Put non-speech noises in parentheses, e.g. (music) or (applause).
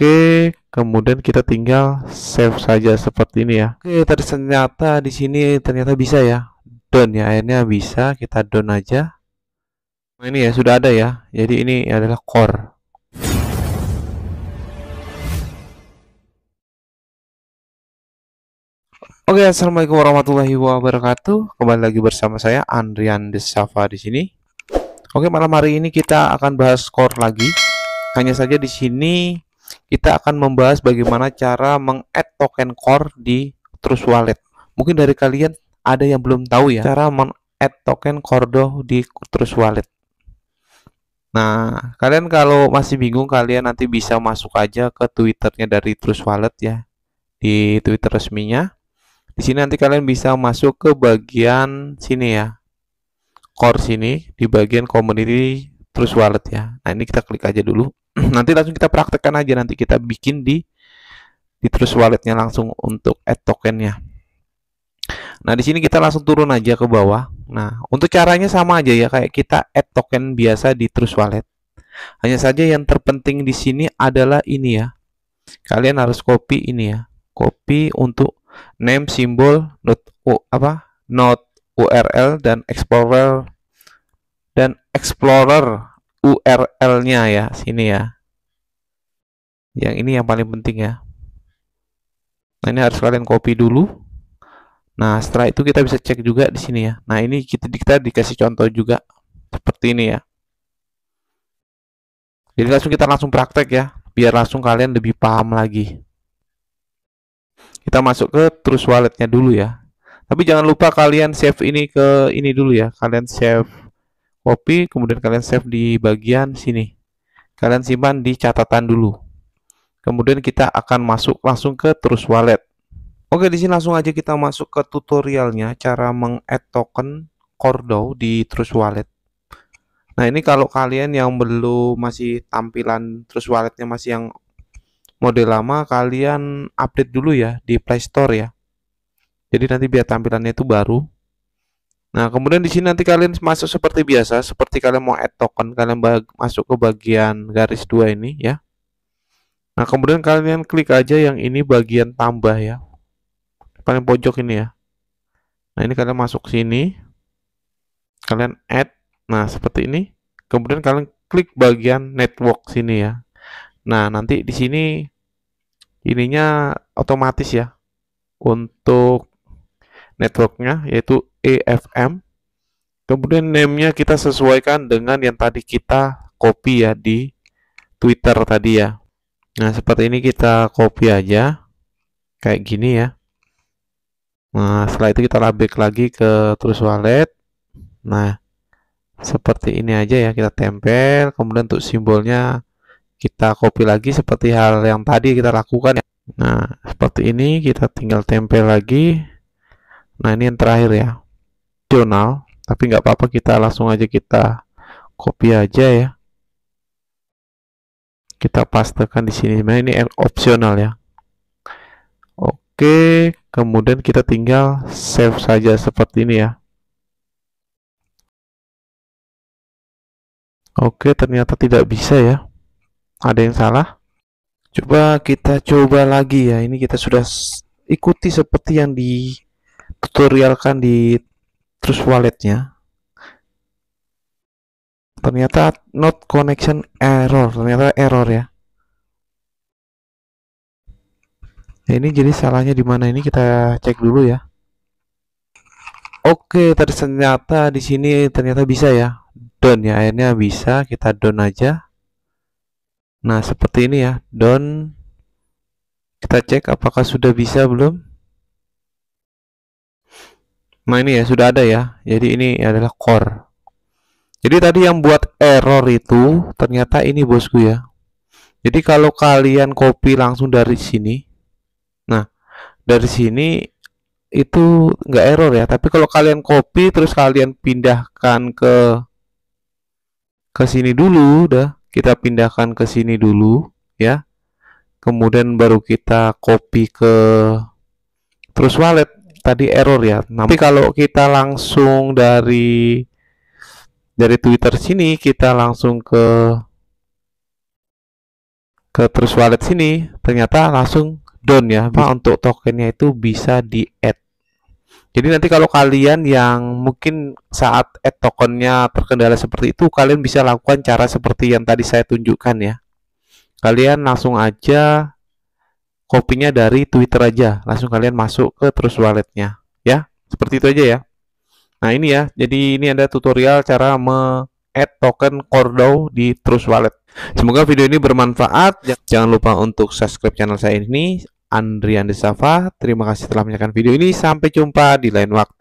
Oke, kemudian kita tinggal save saja seperti ini ya. Oke, tadi ternyata di sini ternyata bisa ya. Down ya, akhirnya bisa kita down aja. Nah, ini ya sudah ada ya. Jadi ini adalah core. Oke, assalamualaikum warahmatullahi wabarakatuh. Kembali lagi bersama saya Andrian Desafa di sini. Oke, malam hari ini kita akan bahas core lagi. Hanya saja di sini kita akan membahas bagaimana cara meng-add token core di Trust Wallet. Mungkin dari kalian ada yang belum tahu ya cara meng-add token Cordo di Trust Wallet. Nah, kalian kalau masih bingung kalian nanti bisa masuk aja ke Twitternya dari Trust Wallet ya. Di Twitter resminya. Di sini nanti kalian bisa masuk ke bagian sini ya. Core sini di bagian community terus wallet ya. Nah, ini kita klik aja dulu. (clears throat) nanti langsung kita praktekkan aja nanti kita bikin di di terus walletnya langsung untuk add tokennya. Nah, di sini kita langsung turun aja ke bawah. Nah, untuk caranya sama aja ya kayak kita add token biasa di terus wallet. Hanya saja yang terpenting di sini adalah ini ya. Kalian harus copy ini ya. Copy untuk name, simbol, not, apa? not URL dan explorer Explorer URL-nya ya, sini ya. Yang ini yang paling penting ya. Nah, ini harus kalian copy dulu. Nah, setelah itu kita bisa cek juga di sini ya. Nah, ini kita, kita dikasih contoh juga seperti ini ya. Jadi langsung kita langsung praktek ya, biar langsung kalian lebih paham lagi. Kita masuk ke terus walletnya dulu ya. Tapi jangan lupa kalian save ini ke ini dulu ya. Kalian save copy kemudian kalian save di bagian sini kalian simpan di catatan dulu kemudian kita akan masuk langsung ke terus wallet oke di sini langsung aja kita masuk ke tutorialnya cara meng-add token Cordo di terus wallet nah ini kalau kalian yang belum masih tampilan terus walletnya masih yang model lama kalian update dulu ya di Play Store ya jadi nanti biar tampilannya itu baru Nah, kemudian di sini nanti kalian masuk seperti biasa, seperti kalian mau add token, kalian masuk ke bagian garis dua ini ya. Nah, kemudian kalian klik aja yang ini bagian tambah ya. Paling pojok ini ya. Nah, ini kalian masuk sini. Kalian add. Nah, seperti ini. Kemudian kalian klik bagian network sini ya. Nah, nanti di sini ininya otomatis ya untuk networknya yaitu EFM. Kemudian name-nya kita sesuaikan dengan yang tadi kita copy ya di Twitter tadi ya. Nah, seperti ini kita copy aja. Kayak gini ya. Nah, setelah itu kita labek lagi ke terus wallet. Nah, seperti ini aja ya kita tempel. Kemudian untuk simbolnya kita copy lagi seperti hal yang tadi kita lakukan ya. Nah, seperti ini kita tinggal tempel lagi. Nah, ini yang terakhir ya opsional tapi nggak apa-apa kita langsung aja kita copy aja ya kita pastekan di sini nah, ini opsional ya oke kemudian kita tinggal save saja seperti ini ya oke ternyata tidak bisa ya ada yang salah coba kita coba lagi ya ini kita sudah ikuti seperti yang di tutorialkan di terus walletnya ternyata not connection error ternyata error ya nah, ini jadi salahnya di mana ini kita cek dulu ya oke ternyata di sini ternyata bisa ya down ya akhirnya bisa kita down aja nah seperti ini ya down kita cek apakah sudah bisa belum Nah ini ya sudah ada ya. Jadi ini adalah core. Jadi tadi yang buat error itu ternyata ini bosku ya. Jadi kalau kalian copy langsung dari sini, nah dari sini itu nggak error ya. Tapi kalau kalian copy terus kalian pindahkan ke ke sini dulu, udah kita pindahkan ke sini dulu ya. Kemudian baru kita copy ke terus wallet tadi error ya. Tapi kalau kita langsung dari dari Twitter sini kita langsung ke ke Trust Wallet sini ternyata langsung down ya. Pak iya. untuk tokennya itu bisa di add. Jadi nanti kalau kalian yang mungkin saat add tokennya terkendala seperti itu kalian bisa lakukan cara seperti yang tadi saya tunjukkan ya. Kalian langsung aja kopinya dari Twitter aja. Langsung kalian masuk ke Trust Walletnya. Ya, seperti itu aja ya. Nah ini ya, jadi ini ada tutorial cara me add token Cordo di Trust Wallet. Semoga video ini bermanfaat. Ya. Jangan lupa untuk subscribe channel saya ini. Andrian Desafa, terima kasih telah menyaksikan video ini. Sampai jumpa di lain waktu.